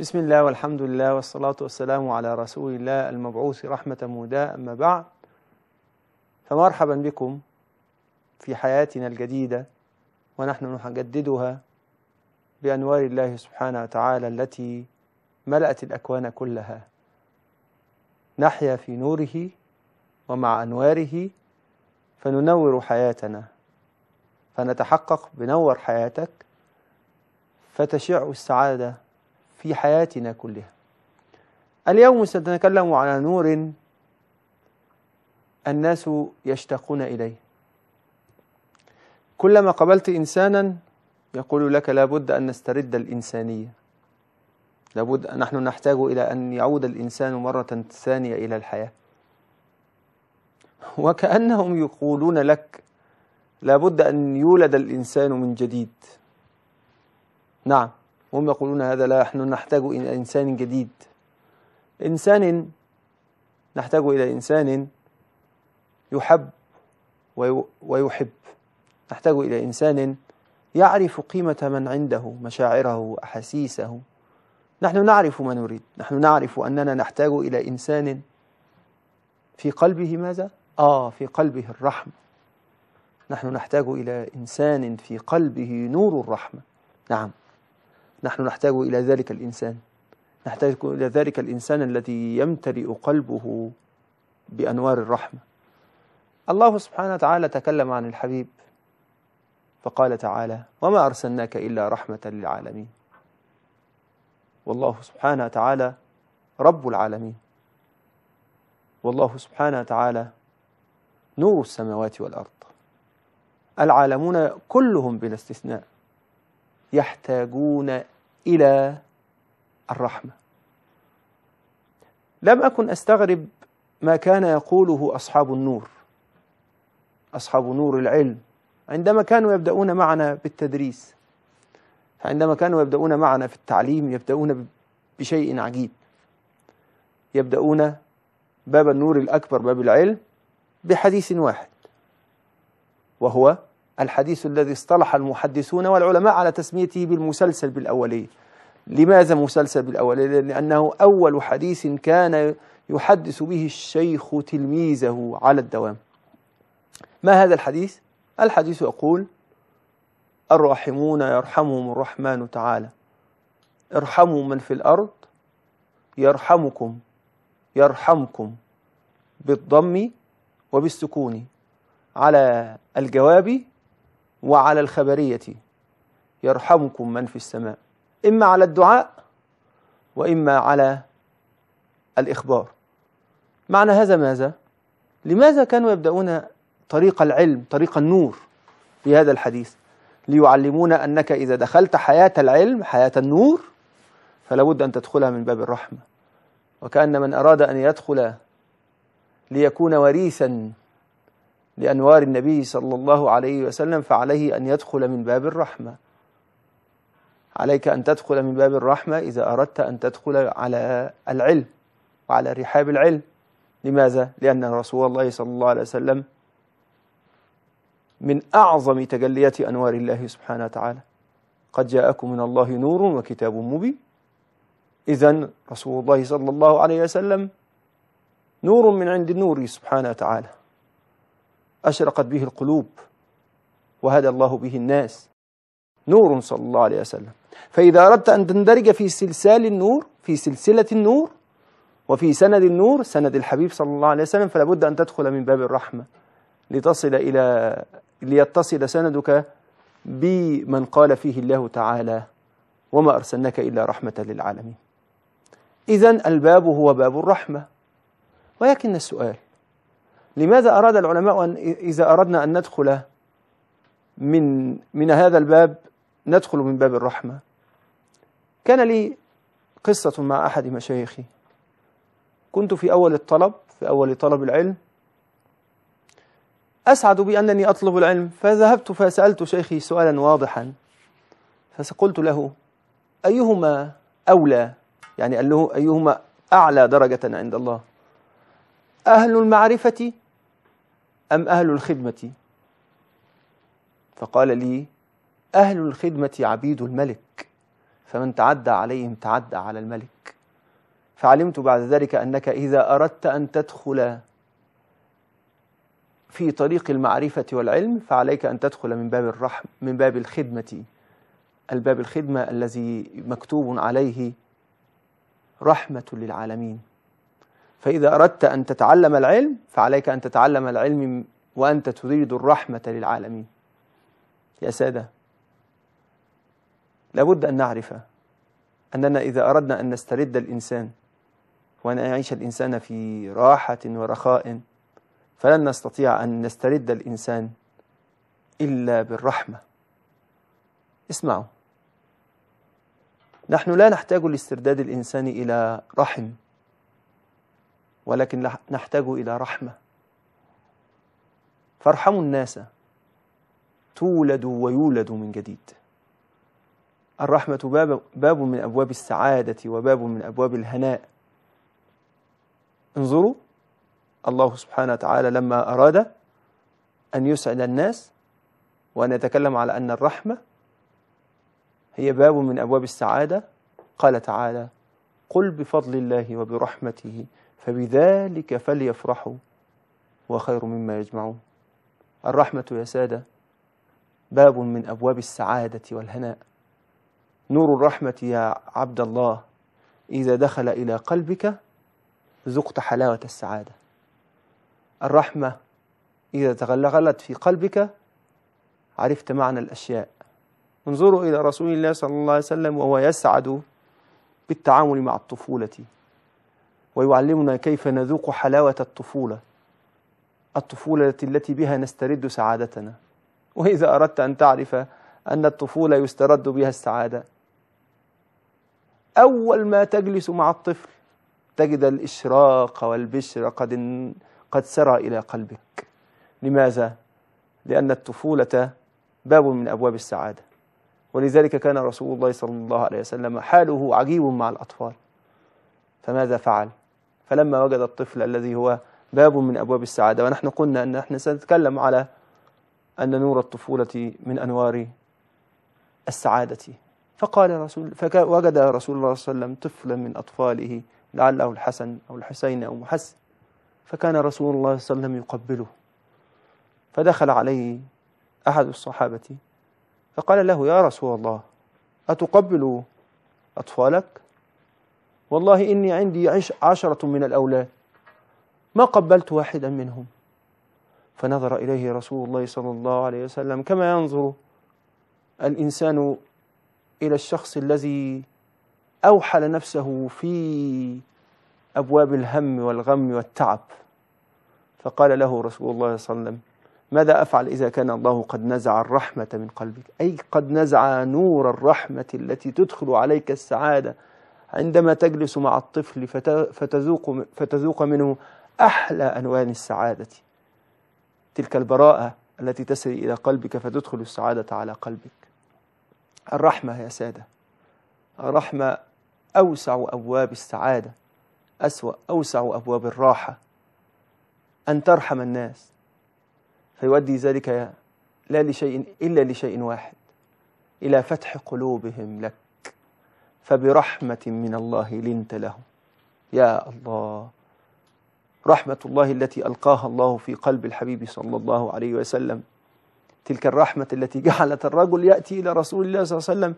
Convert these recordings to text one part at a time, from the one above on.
بسم الله والحمد لله والصلاة والسلام على رسول الله المبعوث رحمة مودا أما بعد فمرحبا بكم في حياتنا الجديدة ونحن نجددها بأنوار الله سبحانه وتعالى التي ملأت الأكوان كلها نحيا في نوره ومع أنواره فننور حياتنا فنتحقق بنور حياتك فتشع السعادة في حياتنا كلها اليوم سنتكلم على نور الناس يشتاقون إليه كلما قابلت إنسانا يقول لك لابد أن نسترد الإنسانية لابد نحن نحتاج إلى أن يعود الإنسان مرة ثانية إلى الحياة وكأنهم يقولون لك لابد أن يولد الإنسان من جديد نعم وهم يقولون هذا لا نحن نحتاج إلى إنسان جديد إنسان نحتاج إلى إنسان يحب ويحب نحتاج إلى إنسان يعرف قيمة من عنده مشاعره أحاسيسه نحن نعرف ما نريد نحن نعرف أننا نحتاج إلى إنسان في قلبه ماذا؟ آه في قلبه الرحمة نحن نحتاج إلى إنسان في قلبه نور الرحمة نعم نحن نحتاج إلى ذلك الإنسان نحتاج إلى ذلك الإنسان الذي يمتلئ قلبه بأنوار الرحمة الله سبحانه وتعالى تكلم عن الحبيب فقال تعالى وما أرسلناك إلا رحمة للعالمين والله سبحانه وتعالى رب العالمين والله سبحانه وتعالى نور السماوات والأرض العالمون كلهم بلا استثناء يحتاجون إلى الرحمة لم أكن أستغرب ما كان يقوله أصحاب النور أصحاب نور العلم عندما كانوا يبدأون معنا بالتدريس عندما كانوا يبدأون معنا في التعليم يبدأون بشيء عجيب يبدأون باب النور الأكبر باب العلم بحديث واحد وهو الحديث الذي اصطلح المحدثون والعلماء على تسميته بالمسلسل بالأولية لماذا مسلسل بالأولية؟ لأنه أول حديث كان يحدث به الشيخ تلميذه على الدوام ما هذا الحديث؟ الحديث يقول الراحمون يرحمهم الرحمن تعالى ارحموا من في الأرض يرحمكم يرحمكم بالضم وبالسكون على الجواب وعلى الخبرية يرحمكم من في السماء إما على الدعاء وإما على الإخبار معنى هذا ماذا؟ لماذا كانوا يبدأون طريق العلم طريق النور في هذا الحديث ليعلمونا أنك إذا دخلت حياة العلم حياة النور فلا بد أن تدخلها من باب الرحمة وكأن من أراد أن يدخل ليكون وريثا لأنوار النبي صلى الله عليه وسلم فعليه أن يدخل من باب الرحمة عليك أن تدخل من باب الرحمة إذا أردت أن تدخل على العلم وعلى رحاب العلم لماذا؟ لأن رسول الله صلى الله عليه وسلم من أعظم تجليات أنوار الله سبحانه وتعالى قد جاءكم من الله نور وكتاب مبين إذا رسول الله صلى الله عليه وسلم نور من عند النور سبحانه وتعالى أشرقت به القلوب وهدى الله به الناس نور صلى الله عليه وسلم فإذا أردت أن تندرج في سلسال النور في سلسلة النور وفي سند النور سند الحبيب صلى الله عليه وسلم فلا بد أن تدخل من باب الرحمة لتصل إلى ليتصل سندك بمن قال فيه الله تعالى وما أرسلناك إلا رحمة للعالمين إذا الباب هو باب الرحمة ولكن السؤال لماذا أراد العلماء أن إذا أردنا أن ندخل من من هذا الباب ندخل من باب الرحمة كان لي قصة مع أحد مشايخي كنت في أول الطلب في أول طلب العلم أسعد بأنني أطلب العلم فذهبت فسألت شيخي سؤالا واضحا فقلت له أيهما أولى يعني قال له أيهما أعلى درجة عند الله أهل المعرفة أم أهل الخدمة فقال لي أهل الخدمة عبيد الملك فمن تعدى عليهم تعدى على الملك فعلمت بعد ذلك أنك إذا أردت أن تدخل في طريق المعرفة والعلم فعليك أن تدخل من باب الرحم من باب الخدمة الباب الخدمة الذي مكتوب عليه رحمة للعالمين فإذا أردت أن تتعلم العلم فعليك أن تتعلم العلم وأنت تريد الرحمة للعالمين يا سادة لابد أن نعرف أننا إذا أردنا أن نسترد الإنسان وأن يعيش الإنسان في راحة ورخاء فلن نستطيع أن نسترد الإنسان إلا بالرحمة اسمعوا نحن لا نحتاج لاسترداد الإنسان إلى رحم ولكن نحتاج إلى رحمة فارحموا الناس تولد ويولد من جديد الرحمة باب, باب من أبواب السعادة وباب من أبواب الهناء انظروا الله سبحانه وتعالى لما أراد أن يسعد الناس وأن يتكلم على أن الرحمة هي باب من أبواب السعادة قال تعالى قل بفضل الله وبرحمته فبذلك فليفرحوا وخير مما يجمعون الرحمة يا سادة باب من أبواب السعادة والهناء نور الرحمة يا عبد الله إذا دخل إلى قلبك ذقت حلاوة السعادة الرحمة إذا تغلغلت في قلبك عرفت معنى الأشياء انظروا إلى رسول الله صلى الله عليه وسلم وهو يسعد بالتعامل مع الطفولة ويعلمنا كيف نذوق حلاوة الطفولة الطفولة التي بها نسترد سعادتنا وإذا أردت أن تعرف أن الطفولة يسترد بها السعادة أول ما تجلس مع الطفل تجد الإشراق والبشر قد قد سرى إلى قلبك لماذا؟ لأن الطفولة باب من أبواب السعادة ولذلك كان رسول الله صلى الله عليه وسلم حاله عجيب مع الأطفال فماذا فعل؟ فلما وجد الطفل الذي هو باب من أبواب السعادة ونحن قلنا أن نحن سنتكلم على أن نور الطفولة من أنوار السعادة فقال رسول فوجد رسول الله صلى الله عليه وسلم طفلا من أطفاله لعله الحسن أو الحسين أو محسن فكان رسول الله صلى الله عليه وسلم يقبله فدخل عليه أحد الصحابة فقال له يا رسول الله أتقبل أطفالك والله إني عندي عشرة من الأولاد ما قبلت واحدا منهم فنظر إليه رسول الله صلى الله عليه وسلم كما ينظر الإنسان إلى الشخص الذي أوحل نفسه في أبواب الهم والغم والتعب فقال له رسول الله صلى الله عليه وسلم ماذا أفعل إذا كان الله قد نزع الرحمة من قلبك أي قد نزع نور الرحمة التي تدخل عليك السعادة عندما تجلس مع الطفل فتذوق, فتذوق منه أحلى أنوان السعادة تلك البراءة التي تسري إلى قلبك فتدخل السعادة على قلبك الرحمة يا سادة الرحمة أوسع أبواب السعادة أسوأ أوسع أبواب الراحة أن ترحم الناس فيؤدي ذلك لا لشيء إلا لشيء واحد إلى فتح قلوبهم لك فبرحمة من الله لنت لهم يا الله رحمة الله التي ألقاها الله في قلب الحبيب صلى الله عليه وسلم تلك الرحمة التي جعلت الرجل يأتي إلى رسول الله صلى الله عليه وسلم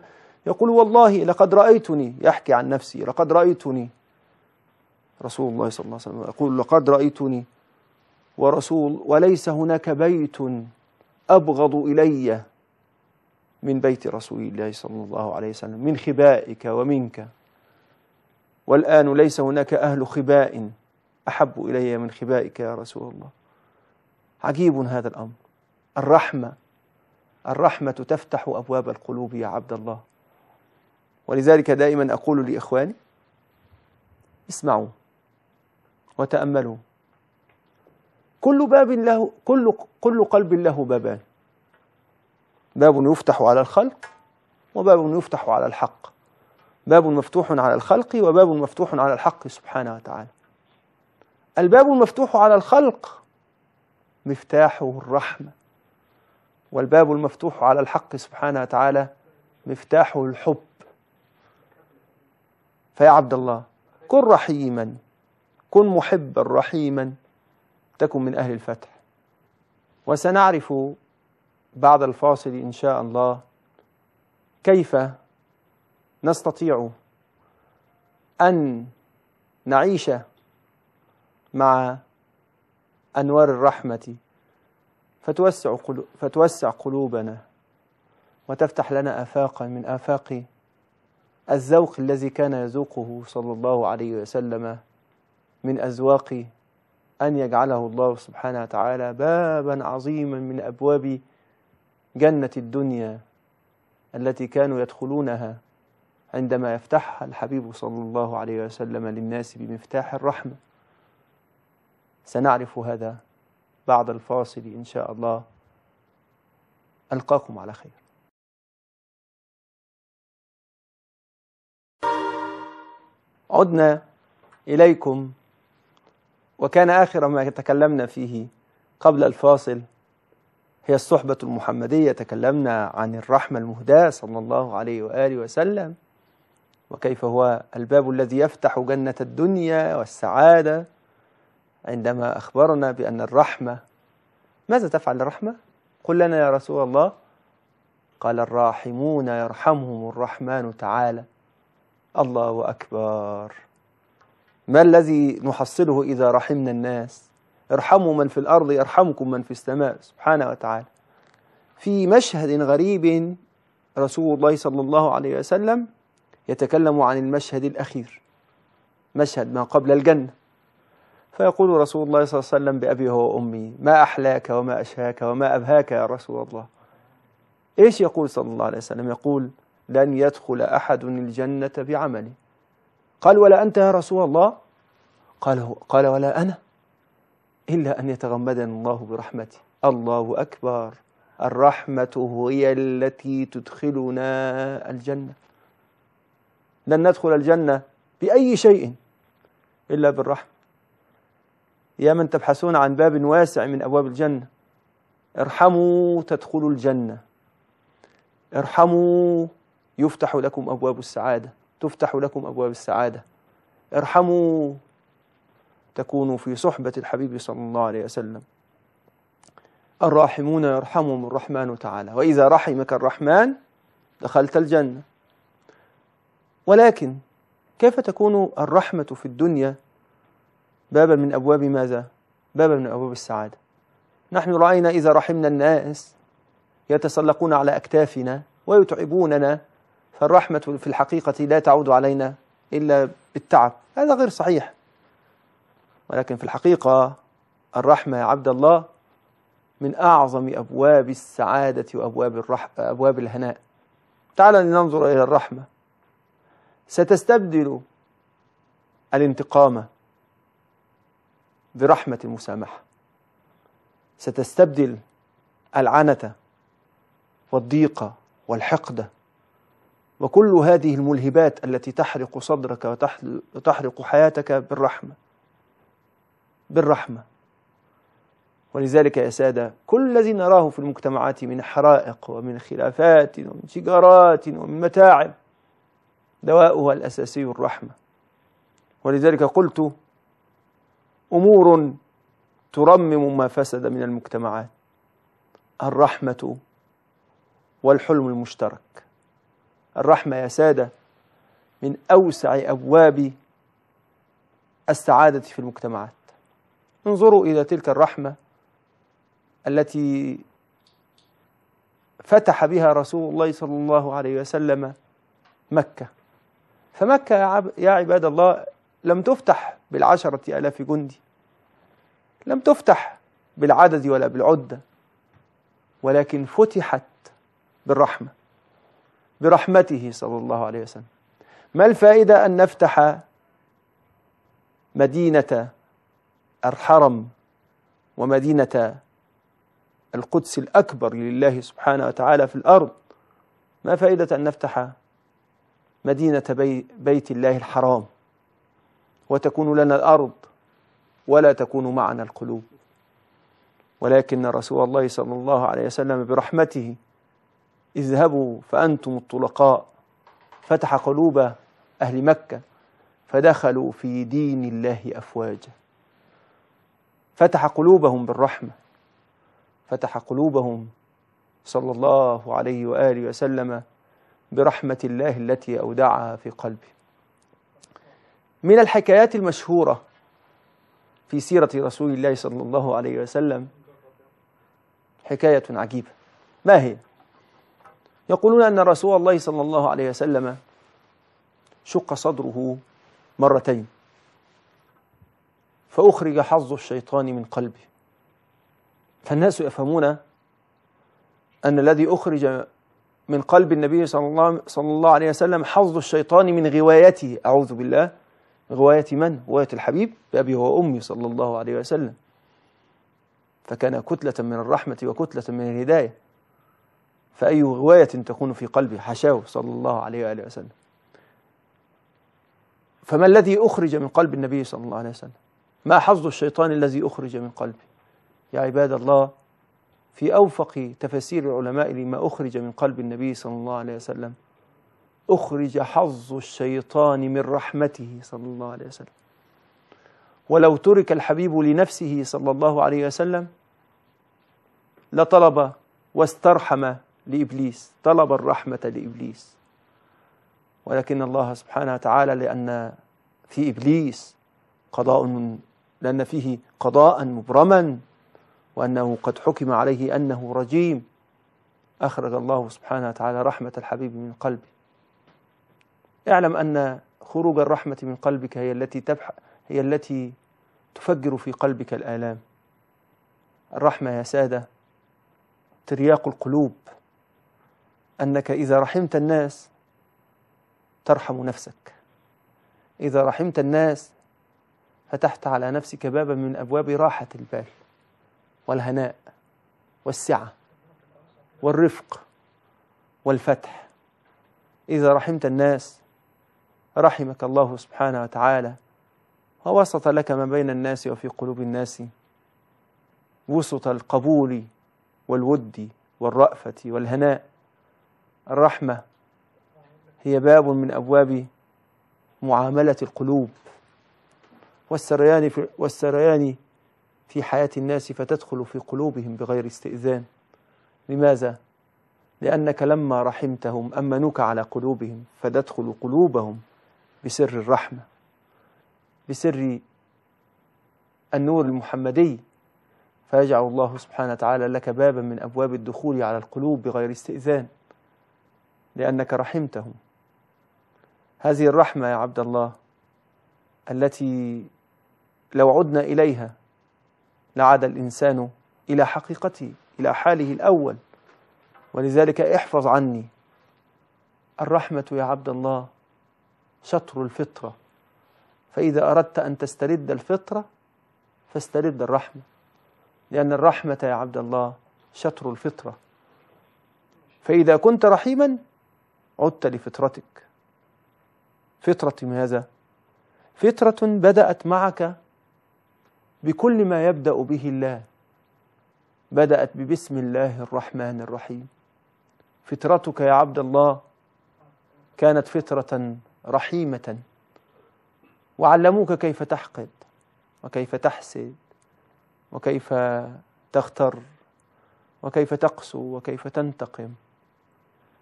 يقول والله لقد رأيتني يحكي عن نفسه لقد رأيتني رسول الله صلى الله عليه وسلم يقول لقد رأيتني ورسول وليس هناك بيت أبغض إلي من بيت رسول الله صلى الله عليه وسلم من خبائك ومنك والآن ليس هناك أهل خباء أحب إلي من خبائك يا رسول الله عجيب هذا الأمر الرحمة الرحمة تفتح أبواب القلوب يا عبد الله ولذلك دائما أقول لإخواني اسمعوا وتأملوا كل باب له كل كل قلب له بابان باب يفتح على الخلق وباب يفتح على الحق باب مفتوح على الخلق وباب مفتوح على الحق سبحانه وتعالى الباب المفتوح على الخلق مفتاحه الرحمة والباب المفتوح على الحق سبحانه وتعالى مفتاحه الحب فيا عبد الله كن رحيما كن محبا رحيما تكن من أهل الفتح وسنعرف بعد الفاصل إن شاء الله كيف نستطيع أن نعيش مع أنوار الرحمة فتوسع, قلو فتوسع قلوبنا وتفتح لنا آفاقا من آفاق الذوق الذي كان يذوقه صلى الله عليه وسلم من أزواق أن يجعله الله سبحانه وتعالى بابا عظيما من أبواب جنة الدنيا التي كانوا يدخلونها عندما يفتحها الحبيب صلى الله عليه وسلم للناس بمفتاح الرحمة سنعرف هذا بعد الفاصل إن شاء الله ألقاكم على خير عدنا إليكم وكان آخر ما تكلمنا فيه قبل الفاصل هي الصحبة المحمدية تكلمنا عن الرحمة المهداة صلى الله عليه وآله وسلم وكيف هو الباب الذي يفتح جنة الدنيا والسعادة عندما أخبرنا بأن الرحمة ماذا تفعل الرحمة؟ قل لنا يا رسول الله قال الراحمون يرحمهم الرحمن تعالى الله أكبر ما الذي نحصله إذا رحمنا الناس؟ ارحموا من في الأرض يرحمكم من في السماء سبحانه وتعالى في مشهد غريب رسول الله صلى الله عليه وسلم يتكلم عن المشهد الأخير مشهد ما قبل الجنة فيقول رسول الله صلى الله عليه وسلم بأبي هو وأمي ما أحلاك وما أشهاك وما أبهاك يا رسول الله إيش يقول صلى الله عليه وسلم يقول لن يدخل أحد الجنة بعمله قال ولا أنت يا رسول الله قال, قال ولا أنا إلا أن يتغمدنا الله برحمته الله أكبر الرحمة هي التي تدخلنا الجنة لن ندخل الجنة بأي شيء إلا بالرحمة يا من تبحثون عن باب واسع من أبواب الجنة ارحموا تدخلوا الجنة ارحموا يفتح لكم أبواب السعادة تفتح لكم أبواب السعادة ارحموا تكون في صحبة الحبيب صلى الله عليه وسلم الراحمون يرحمهم الرحمن تعالى وإذا رحمك الرحمن دخلت الجنة ولكن كيف تكون الرحمة في الدنيا بابا من أبواب ماذا؟ بابا من أبواب السعادة نحن رأينا إذا رحمنا الناس يتسلقون على أكتافنا ويتعبوننا فالرحمة في الحقيقة لا تعود علينا إلا بالتعب هذا غير صحيح ولكن في الحقيقة الرحمة يا عبد الله من أعظم أبواب السعادة وأبواب الرح... أبواب الهناء تعال لننظر إلى الرحمة ستستبدل الانتقام برحمة المسامحة ستستبدل العنة والضيقة والحقدة وكل هذه الملهبات التي تحرق صدرك وتحرق حياتك بالرحمة بالرحمة ولذلك يا سادة كل الذي نراه في المجتمعات من حرائق ومن خلافات ومن تجارات ومن متاعب دواؤها الأساسي الرحمة ولذلك قلت أمور ترمم ما فسد من المجتمعات الرحمة والحلم المشترك الرحمة يا سادة من أوسع أبواب السعادة في المجتمعات انظروا إلى تلك الرحمة التي فتح بها رسول الله صلى الله عليه وسلم مكة فمكة يا عباد الله لم تفتح بالعشرة ألاف جندي لم تفتح بالعدد ولا بالعدة ولكن فتحت بالرحمة برحمته صلى الله عليه وسلم ما الفائدة أن نفتح مدينة الحرم ومدينة القدس الأكبر لله سبحانه وتعالى في الأرض ما فائدة أن نفتح مدينة بي بيت الله الحرام وتكون لنا الأرض ولا تكون معنا القلوب ولكن رسول الله صلى الله عليه وسلم برحمته اذهبوا فأنتم الطلقاء فتح قلوب أهل مكة فدخلوا في دين الله أفواجا فتح قلوبهم بالرحمة فتح قلوبهم صلى الله عليه وآله وسلم برحمة الله التي أودعها في قلبه من الحكايات المشهورة في سيرة رسول الله صلى الله عليه وسلم حكاية عجيبة ما هي؟ يقولون أن رسول الله صلى الله عليه وسلم شق صدره مرتين فأخرج حظ الشيطان من قلبه فالناس يفهمون أن الذي أخرج من قلب النبي صلى الله, صلى الله عليه وسلم حظ الشيطان من غوايته أعوذ بالله غواية من؟ غواية الحبيب بأبي وأمي صلى الله عليه وسلم فكان كتلة من الرحمة وكتلة من الهداية فأي غواية تكون في قلبه حشاه صلى الله عليه وآله وسلم فما الذي أخرج من قلب النبي صلى الله عليه وسلم ما حظ الشيطان الذي أخرج من قلبي يا عباد الله في أوفق تفسير العلماء لما أخرج من قلب النبي صلى الله عليه وسلم أخرج حظ الشيطان من رحمته صلى الله عليه وسلم ولو ترك الحبيب لنفسه صلى الله عليه وسلم لطلب واسترحم لإبليس طلب الرحمة لإبليس ولكن الله سبحانه وتعالى لأن في إبليس قضاء لأن فيه قضاء مبرما وأنه قد حكم عليه أنه رجيم أخرج الله سبحانه وتعالى رحمة الحبيب من قلبه اعلم أن خروج الرحمة من قلبك هي التي تبح هي التي تفجر في قلبك الآلام الرحمة يا سادة ترياق القلوب أنك إذا رحمت الناس ترحم نفسك إذا رحمت الناس فتحت على نفسك بابا من أبواب راحة البال والهناء والسعة والرفق والفتح إذا رحمت الناس رحمك الله سبحانه وتعالى ووسط لك ما بين الناس وفي قلوب الناس وسط القبول والود والرأفة والهناء الرحمة هي باب من أبواب معاملة القلوب والسريان في, والسريان في حياة الناس فتدخل في قلوبهم بغير استئذان لماذا؟ لأنك لما رحمتهم أمنوك على قلوبهم فتدخل قلوبهم بسر الرحمة بسر النور المحمدي فيجعل الله سبحانه وتعالى لك بابا من أبواب الدخول على القلوب بغير استئذان لأنك رحمتهم هذه الرحمة يا عبد الله التي لو عدنا إليها لعاد الإنسان إلى حقيقته إلى حاله الأول ولذلك احفظ عني الرحمة يا عبد الله شطر الفطرة فإذا أردت أن تسترد الفطرة فاسترد الرحمة لأن الرحمة يا عبد الله شطر الفطرة فإذا كنت رحيما عدت لفطرتك فطرة ماذا؟ فطرة بدأت معك بكل ما يبدأ به الله بدأت ببسم الله الرحمن الرحيم فطرتك يا عبد الله كانت فطرة رحيمة وعلموك كيف تحقد وكيف تحسد وكيف تغتر وكيف تقسو وكيف تنتقم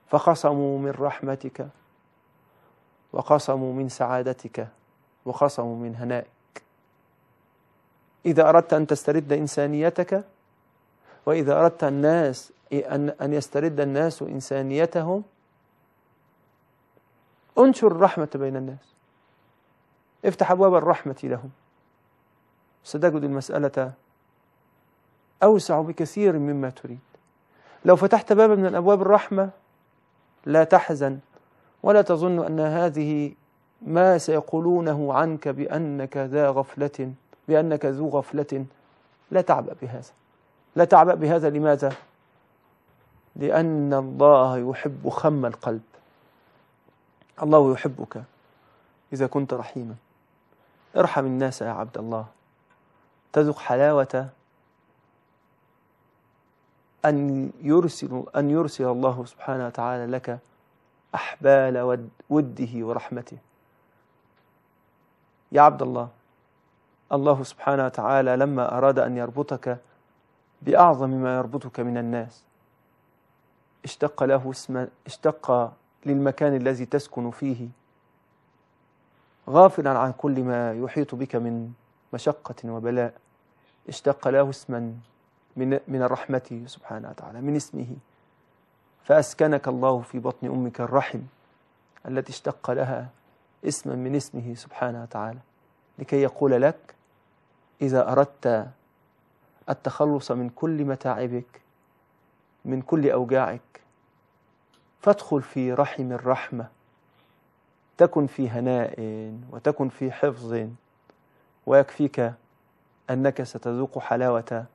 فخصموا من رحمتك وقصموا من سعادتك وخصموا من هنائك إذا أردت أن تسترد إنسانيتك وإذا أردت الناس أن أن يسترد الناس إنسانيتهم انشر الرحمة بين الناس افتح أبواب الرحمة لهم ستجد المسألة أوسع بكثير مما تريد لو فتحت بابا من أبواب الرحمة لا تحزن ولا تظن أن هذه ما سيقولونه عنك بأنك ذا غفلة بأنك ذو غفلة لا تعبأ بهذا لا تعبأ بهذا لماذا؟ لأن الله يحب خم القلب الله يحبك إذا كنت رحيما ارحم الناس يا عبد الله تذق حلاوة أن يرسل أن يرسل الله سبحانه وتعالى لك أحبال وده ورحمته يا عبد الله الله سبحانه وتعالى لما أراد أن يربطك بأعظم ما يربطك من الناس اشتق له اسم اشتق للمكان الذي تسكن فيه غافلا عن كل ما يحيط بك من مشقة وبلاء اشتق له اسما من من الرحمة سبحانه وتعالى من اسمه فأسكنك الله في بطن أمك الرحم التي اشتق لها اسما من اسمه سبحانه وتعالى لكي يقول لك إذا أردت التخلص من كل متاعبك من كل أوجاعك فادخل في رحم الرحمة تكن في هناء وتكن في حفظ ويكفيك أنك ستذوق حلاوة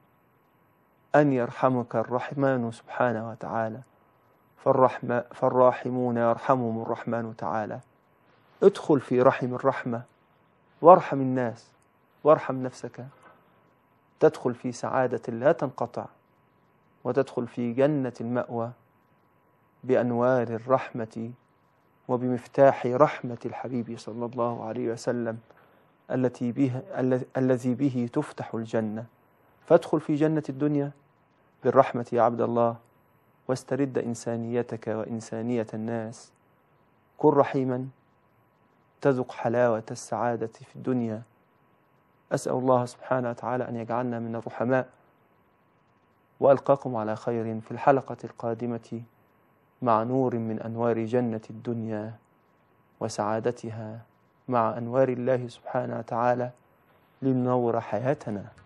أن يرحمك الرحمن سبحانه وتعالى فالرحمة فالراحمون يرحمهم الرحمن تعالى ادخل في رحم الرحمة وارحم الناس وارحم نفسك تدخل في سعادة لا تنقطع وتدخل في جنة المأوى بأنوار الرحمة وبمفتاح رحمة الحبيب صلى الله عليه وسلم التي بها الذي به تفتح الجنة فادخل في جنة الدنيا بالرحمة يا عبد الله واسترد إنسانيتك وإنسانية الناس كن رحيما تذق حلاوة السعادة في الدنيا أسأل الله سبحانه وتعالى أن يجعلنا من الرحماء وألقاكم على خير في الحلقة القادمة مع نور من أنوار جنة الدنيا وسعادتها مع أنوار الله سبحانه وتعالى لننور حياتنا